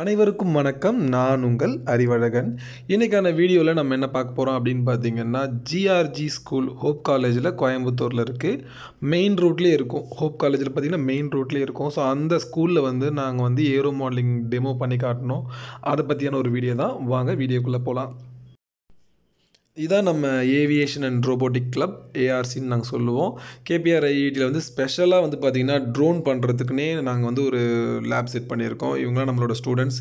அனைவருக்கும் வணக்கம் நான் உங்கள் அறிவழகன் இன்றைக்கான வீடியோவில் நம்ம என்ன பார்க்க போகிறோம் அப்படின்னு பார்த்தீங்கன்னா ஜிஆர்ஜி ஸ்கூல் ஹோப் காலேஜில் கோயம்புத்தூரில் இருக்குது மெயின் ரோட்லேயே இருக்கும் ஹோப் காலேஜில் பார்த்திங்கன்னா மெயின் ரோட்லேயே இருக்கும் ஸோ அந்த ஸ்கூலில் வந்து நாங்கள் வந்து ஏரோ மாடலிங் டெமோ பண்ணி காட்டினோம் அதை பற்றியான ஒரு வீடியோ தான் வாங்க வீடியோக்குள்ளே போகலாம் இதான் நம்ம ஏவியேஷன் அண்ட் ரோபோட்டிக் கிளப் ஏஆர்சின்னு நாங்கள் சொல்லுவோம் கேபிஆர் ஐஐடியில் e வந்து ஸ்பெஷலாக வந்து பார்த்திங்கன்னா ட்ரோன் பண்ணுறதுக்குனே நாங்கள் வந்து ஒரு லேப் செட் பண்ணியிருக்கோம் இவங்களாம் நம்மளோட ஸ்டூடெண்ட்ஸ்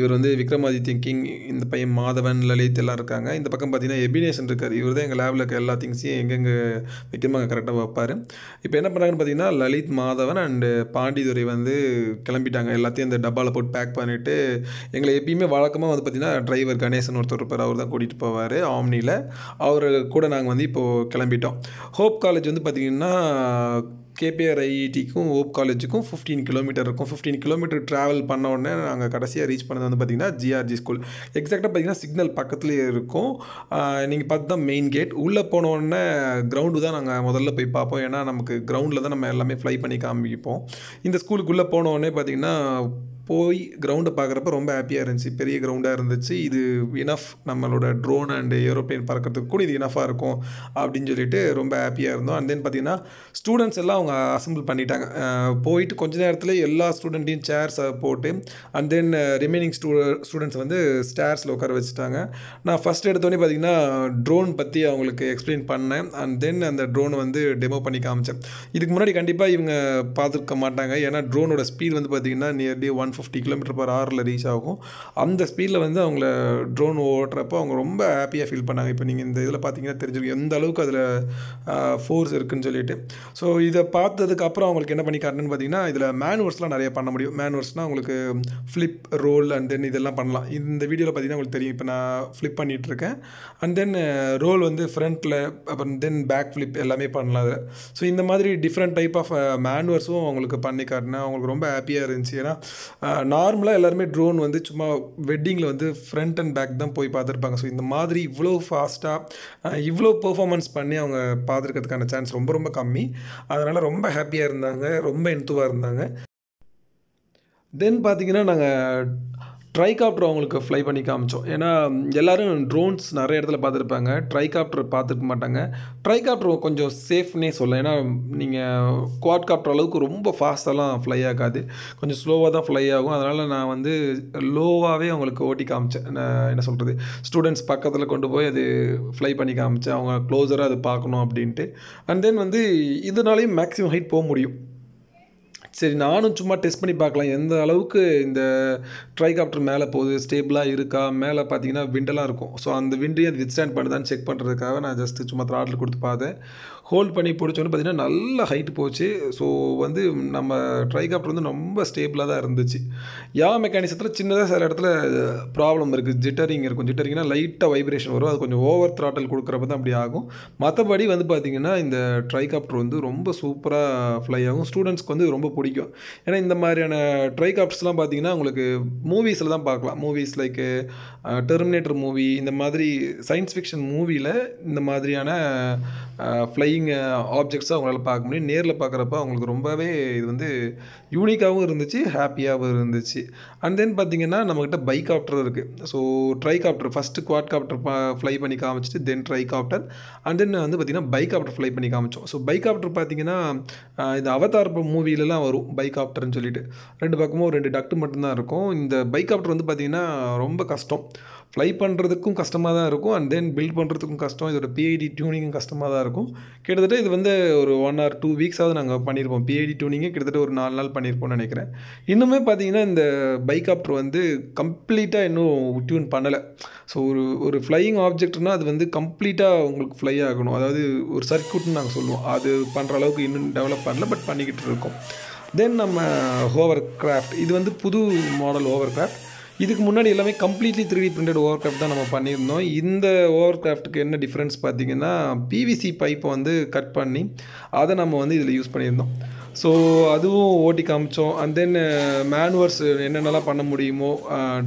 இவர் வந்து விக்ரமாதித்யன் கிங் இந்த பையன் மாதவன் லலித் எல்லாம் இருக்காங்க இந்த பக்கம் பார்த்திங்கன்னா எபினேஷன் இருக்கார் இவர் தான் எங்கள் லேபில் இருக்க எல்லா திங்ஸையும் எங்கெங்கே வைக்கணுமோ அங்கே கரெக்டாக வைப்பார் இப்போ என்ன பண்ணுறாங்கன்னு பார்த்தீங்கன்னா லலித் மாதவன் அண்டு பாண்டிதுரை வந்து கிளம்பிட்டாங்க எல்லாத்தையும் இந்த டப்பாவில் போட்டு பேக் பண்ணிவிட்டு எங்களை எப்பயுமே வழக்கமாக வந்து பார்த்திங்கன்னா டிரைவர் கணேசன் ஒருத்தர் இருப்பார் அவர் தான் கூட்டிகிட்டு போவார் ஆம்னியில் அவர் கூட நாங்கள் வந்து இப்போது கிளம்பிட்டோம் ஹோப் காலேஜ் வந்து பார்த்திங்கன்னா கேபிஆர் ஐஐடிக்கும் ஓப் காலேஜுக்கும் ஃபிஃப்டீன் கிலோமீட்டர் இருக்கும் ஃபிஃப்டீன் கிலோமீட்டர் ட்ராவல் பண்ண உடனே நாங்கள் கடைசியாக ரீச் பண்ணது வந்து பார்த்திங்கன்னா ஜிஆர்ஜி ஸ்கூல் எக்ஸாக்டாக பார்த்திங்கன்னா சிக்னல் பக்கத்துலேயே இருக்கும் நீங்கள் பார்த்து தான் மெயின் கேட் உள்ளே போன உடனே கிரவுண்டு தான் நாங்கள் முதல்ல போய் பார்ப்போம் ஏன்னா நமக்கு கிரவுண்டில் தான் நம்ம எல்லாமே ஃப்ளை பண்ணி காமிப்போம் இந்த ஸ்கூலுக்குள்ளே போன உடனே பார்த்திங்கன்னா போய் கிரவுண்டை பார்க்குறப்ப ரொம்ப ஹாப்பியாக இருந்துச்சு பெரிய கிரவுண்டாக இருந்துச்சு இது இனஃப் நம்மளோட ட்ரோன் அண்ட் ஏரோப்ளேன் பறக்கிறதுக்கு கூட இது இனஃபாக இருக்கும் அப்படின்னு சொல்லிட்டு ரொம்ப ஹாப்பியாக இருந்தோம் அண்ட் தென் பார்த்திங்கன்னா ஸ்டூடெண்ட்ஸ் எல்லாம் அவங்க அவங்க அசம்பிள் பண்ணிட்டாங்க போயிட்டு கொஞ்ச நேரத்தில் எல்லா ஸ்டூடெண்ட்டையும் சேர்ஸை போட்டு அண்ட் தென் ரிமைனிங் ஸ்டூ ஸ்டூடெண்ட்ஸ் வந்து ஸ்டேர்ஸில் உட்கார வச்சுட்டாங்க நான் ஃபஸ்ட் எடுத்தோடனே பார்த்தீங்கன்னா ட்ரோன் பற்றி அவங்களுக்கு எக்ஸ்பிளைன் பண்ணேன் அண்ட் தென் அந்த ட்ரோன் வந்து டெமோ பண்ணி காமிச்சேன் இதுக்கு முன்னாடி கண்டிப்பாக இவங்க பார்த்துருக்க மாட்டாங்க ஏன்னா ட்ரோனோட ஸ்பீட் வந்து பார்த்திங்கன்னா nearly one fifty kilometre per ஹவரில் ரீச் ஆகும் அந்த ஸ்பீடில் வந்து அவங்கள ட்ரோன் ஓட்டுறப்போ அவங்க ரொம்ப ஹாப்பியாக ஃபீல் பண்ணாங்க இப்போ நீங்கள் இந்த இதில் பார்த்தீங்கன்னா தெரிஞ்சுக்கணும் எந்த அளவுக்கு அதில் ஃபோர்ஸ் இருக்குதுன்னு சொல்லிட்டு ஸோ இதை பார்த்ததுக்கப்புறம் அவங்களுக்கு என்ன பண்ணிக்காருன்னு பார்த்தீங்கன்னா இதில் மேனுவர்ஸ்லாம் நிறைய பண்ண முடியும் மேனுவர்ஸ்னால் உங்களுக்கு ஃப்ளிப் ரோல் அண்ட் தென் இதெல்லாம் பண்ணலாம் இந்த வீடியோவில் பார்த்தீங்கன்னா உங்களுக்கு தெரியும் இப்போ நான் ஃப்ளிப் பண்ணிகிட்ருக்கேன் அண்ட் தென் ரோல் uh, வந்து ஃப்ரண்ட்டில் அப்புறம் தென் பேக் ஃப்ளிப் எல்லாமே பண்ணலாம் ஸோ இந்த மாதிரி டிஃப்ரெண்ட் டைப் ஆஃப் மேனுவர்ஸும் அவங்களுக்கு பண்ணிக்காருன்னா அவங்களுக்கு ரொம்ப ஹாப்பியாக இருந்துச்சு ஏன்னா நார்மலாக uh, எல்லாருமே ட்ரோன் வந்து சும்மா வெட்டிங்கில் வந்து ஃப்ரண்ட் அண்ட் பேக் தான் போய் பார்த்துருப்பாங்க ஸோ இந்த மாதிரி இவ்வளோ ஃபாஸ்ட்டாக uh, இவ்வளோ பர்ஃபார்மன்ஸ் பண்ணி அவங்க பார்த்துருக்கிறதுக்கான சான்ஸ் ரொம்ப ரொம்ப கம்மி அதனால் ரொம்ப ஹாப்பியாக இருந்தாங்க ரொம்ப இன்த்துவாக இருந்தாங்க தென் பார்த்திங்கன்னா நாங்கள் ட்ரைகாப்டர் அவங்களுக்கு ஃப்ளை பண்ணி காமிச்சோம் ஏன்னா எல்லோரும் ட்ரோன்ஸ் நிறைய இடத்துல பார்த்துருப்பாங்க ட்ரைகாப்டர் பார்த்துருக்க மாட்டாங்க ட்ரைகாப்டர் கொஞ்சம் சேஃப்னே சொல்ல ஏன்னா நீங்கள் குவாட்காப்டர் அளவுக்கு ரொம்ப ஃபாஸ்ட்டெல்லாம் ஃப்ளை ஆகாது கொஞ்சம் ஸ்லோவாக தான் ஃப்ளை ஆகும் அதனால் நான் வந்து லோவாகவே அவங்களுக்கு ஓட்டி காமிச்சேன் என்ன சொல்கிறது ஸ்டூடெண்ட்ஸ் பக்கத்தில் கொண்டு போய் அது ஃப்ளை பண்ணி காமிச்சேன் அவங்க க்ளோஸராக அது பார்க்கணும் அப்படின்ட்டு அண்ட் தென் வந்து இதனாலேயும் மேக்ஸிமம் ஹைட் போக முடியும் சரி நானும் சும்மா டெஸ்ட் பண்ணி பார்க்கலாம் எந்த அளவுக்கு இந்த ட்ரைகாப்டர் மேலே போகுது ஸ்டேபிளாக இருக்கா மேலே பார்த்தீங்கன்னா விண்டெல்லாம் இருக்கும் ஸோ அந்த விண்டையும் அது வித்ஸ்டாண்ட் பண்ணுதான்னு செக் பண்ணுறதுக்காக நான் ஜஸ்ட்டு சும்மா த்ராட்டில் கொடுத்து பார்த்தேன் ஹோல்ட் பண்ணி பிடிச்சோன்னு பார்த்தீங்கன்னா நல்ல ஹைட் போச்சு ஸோ வந்து நம்ம ட்ரைகாப்டர் வந்து ரொம்ப ஸ்டேபிளாக தான் இருந்துச்சு யா மெக்கானிசத்தில் சின்னதாக சில இடத்துல ப்ராப்ளம் இருக்குது ஜிட்டரிங் இருக்கும் ஜிட்டரிங்னா லைட்டாக வைப்ரேஷன் வரும் அது கொஞ்சம் ஓவர் த்ராட்டல் கொடுக்குறப்ப தான் அப்படி ஆகும் மற்றபடி வந்து பார்த்திங்கன்னா இந்த ட்ரைகாப்டர் வந்து ரொம்ப சூப்பராக ஃப்ளை ஆகும் ஸ்டூடெண்ட்ஸ்க்கு வந்து ரொம்ப பிடிக்கும் பிடிக்கும் ஏன்னா இந்த மாதிரியான ட்ரைகாப்ட்ஸ்லாம் பார்த்தீங்கன்னா உங்களுக்கு மூவிஸில் தான் பார்க்கலாம் மூவிஸ் லைக்கு டெர்மினேட்டர் மூவி இந்த மாதிரி சயின்ஸ் ஃபிக்ஷன் மூவியில் இந்த மாதிரியான ஃப்ளையிங் ஆப்ஜெக்ட்ஸாக அவங்களால பார்க்க முடியும் நேரில் பார்க்குறப்ப அவங்களுக்கு ரொம்பவே இது வந்து யூனிக்காகவும் இருந்துச்சு ஹாப்பியாகவும் இருந்துச்சு அண்ட் தென் பார்த்திங்கன்னா நம்மக்கிட்ட பைக்காப்டர் இருக்குது so tricopter first quadcopter fly பண்ணி காமிச்சிட்டு தென் ட்ரைகாப்டர் அண்ட் தென் வந்து பார்த்திங்கன்னா பைக்காப்டர் ஃப்ளை பண்ணி காமிச்சோம் ஸோ பைக்காப்டர் பார்த்திங்கன்னா இந்த அவதார் மூவிலலாம் வரும் வரும் ஆப்டர்னு சொல்லிட்டு ரெண்டு பக்கமும் ரெண்டு டக்ட்டு மட்டும்தான் இருக்கும் இந்த பைக் ஆப்டர் வந்து பார்த்திங்கன்னா ரொம்ப கஷ்டம் ஃப்ளை பண்ணுறதுக்கும் கஷ்டமாக தான் இருக்கும் அண்ட் தென் பில்ட் பண்ணுறதுக்கும் கஷ்டம் இதோட பிஐடி டியூனிங்கும் கஷ்டமாக தான் இருக்கும் கிட்டத்தட்ட இது வந்து ஒரு ஒன் ஆர் டூ வீக்ஸாவது நாங்கள் பண்ணியிருப்போம் பிஐடி டியூனிங்கே கிட்டத்தட்ட ஒரு நாலு நாள் பண்ணியிருப்போம்னு நினைக்கிறேன் இன்னுமே பார்த்தீங்கன்னா இந்த பைக்காப்டர் வந்து கம்ப்ளீட்டாக இன்னும் டியூன் பண்ணலை ஸோ ஒரு ஒரு ஃப்ளையிங் ஆப்ஜெக்ட்னா அது வந்து கம்ப்ளீட்டாக உங்களுக்கு ஃப்ளை ஆகணும் அதாவது ஒரு சர்க்கியூட்னு நாங்கள் சொல்லுவோம் அது பண்ணுற அளவுக்கு இன்னும் டெவலப் பண்ணல பட் பண்ணிக்கிட்டு இருக்கோம் தென் நம்ம ஹோவர் கிராஃப்ட் இது வந்து புது மாடல் ஓவர் கிராஃப்ட் இதுக்கு முன்னாடி எல்லாமே completely three D printed hovercraft தான் நம்ம பண்ணியிருந்தோம் இந்த ஓவர் கிராஃப்ட்டுக்கு என்ன டிஃப்ரென்ஸ் பார்த்திங்கன்னா பிவிசி பைப்பை வந்து கட் பண்ணி அதை நம்ம வந்து இதில் யூஸ் பண்ணியிருந்தோம் ஸோ அதுவும் ஓட்டி காமிச்சோம் அண்ட் தென் மேனுவர்ஸ் என்னென்னலாம் பண்ண முடியுமோ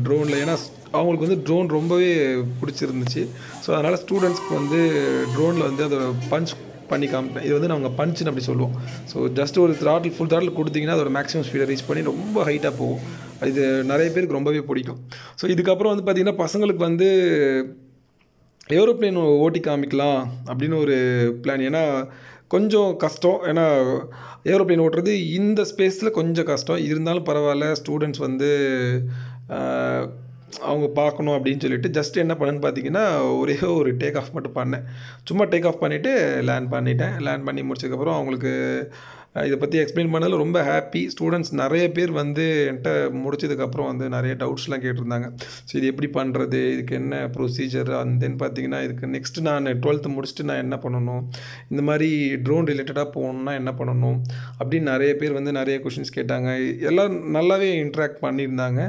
ட்ரோனில் ஏன்னா அவங்களுக்கு வந்து ட்ரோன் ரொம்பவே பிடிச்சிருந்துச்சு ஸோ அதனால் ஸ்டூடெண்ட்ஸ்க்கு வந்து ட்ரோனில் வந்து அதை பஞ்ச் பண்ணி காமிப்பேன் இது வந்து நாங்கள் பஞ்சுன்னு அப்படி சொல்லுவோம் ஸோ ஜஸ்ட் ஒரு த்ராட்டில் ஃபுல் த்ராட்டில் கொடுத்தீங்கன்னா அதோட மேக்ஸிமம் ஸ்பீடை ரீச் பண்ணி ரொம்ப ஹைட்டாக போகும் இது நிறைய பேருக்கு ரொம்பவே பிடிக்கும் ஸோ இதுக்கப்புறம் வந்து பார்த்திங்கன்னா பசங்களுக்கு வந்து ஏரோப்ளேன் ஓட்டி காமிக்கலாம் அப்படின்னு ஒரு பிளான் ஏன்னா கொஞ்சம் கஷ்டம் ஏன்னா ஏரோப்ளைன் ஓட்டுறது இந்த ஸ்பேஸில் கொஞ்சம் கஷ்டம் இருந்தாலும் பரவாயில்ல ஸ்டூடெண்ட்ஸ் வந்து அவங்க பார்க்கணும் அப்படின்னு சொல்லிட்டு ஜஸ்ட் என்ன பண்ணுன்னு பார்த்தீங்கன்னா ஒரே ஒரு டேக் ஆஃப் மட்டும் பண்ணேன் சும்மா டேக் ஆஃப் பண்ணிவிட்டு லேண்ட் பண்ணிட்டேன் லேண்ட் பண்ணி முடிச்சதுக்கப்புறம் அவங்களுக்கு இதை பற்றி எக்ஸ்பிளைன் பண்ணதில் ரொம்ப ஹாப்பி ஸ்டூடெண்ட்ஸ் நிறைய பேர் வந்து என்கிட்ட முடிச்சதுக்கப்புறம் வந்து நிறைய டவுட்ஸ்லாம் கேட்டிருந்தாங்க ஸோ இது எப்படி பண்ணுறது இதுக்கு என்ன ப்ரொசீஜர் அண்ட் தென் பார்த்தீங்கன்னா இதுக்கு நெக்ஸ்ட் நான் டுவெல்த்து முடிச்சுட்டு நான் என்ன பண்ணணும் இந்த மாதிரி ட்ரோன் ரிலேட்டடாக போகணுன்னா என்ன பண்ணணும் அப்படின்னு நிறைய பேர் வந்து நிறைய கொஷின்ஸ் கேட்டாங்க எல்லாம் நல்லாவே இன்ட்ராக்ட் பண்ணியிருந்தாங்க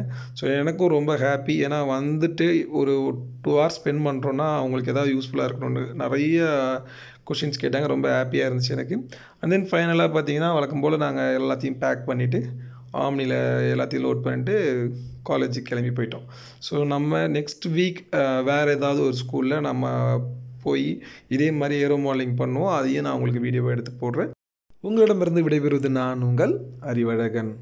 ஸோ எனக்கும் ரொம்ப ஹாப்பி ஏன்னா வந்துட்டு ஒரு டூ ஹவர்ஸ் ஸ்பெண்ட் பண்ணுறோன்னா அவங்களுக்கு எதாவது யூஸ்ஃபுல்லாக இருக்கணும்னு நிறைய கொஷின்ஸ் கேட்டாங்க ரொம்ப ஹாப்பியாக இருந்துச்சு எனக்கு அண்ட் தென் ஃபைனலாக பார்த்தீங்கன்னா வழக்கம் போல் நாங்கள் எல்லாத்தையும் பேக் பண்ணிவிட்டு ஆம்னியில் எல்லாத்தையும் லோட் பண்ணிட்டு காலேஜுக்கு கிளம்பி போயிட்டோம் ஸோ நம்ம நெக்ஸ்ட் வீக் வேறு ஏதாவது ஒரு ஸ்கூலில் நம்ம போய் இதே மாதிரி ஏரோ மாடலிங் பண்ணுவோம் அதையும் நான் உங்களுக்கு வீடியோவை எடுத்து போடுறேன் உங்களிடமிருந்து விடைபெறுவது நான் உங்கள் அறிவழகன்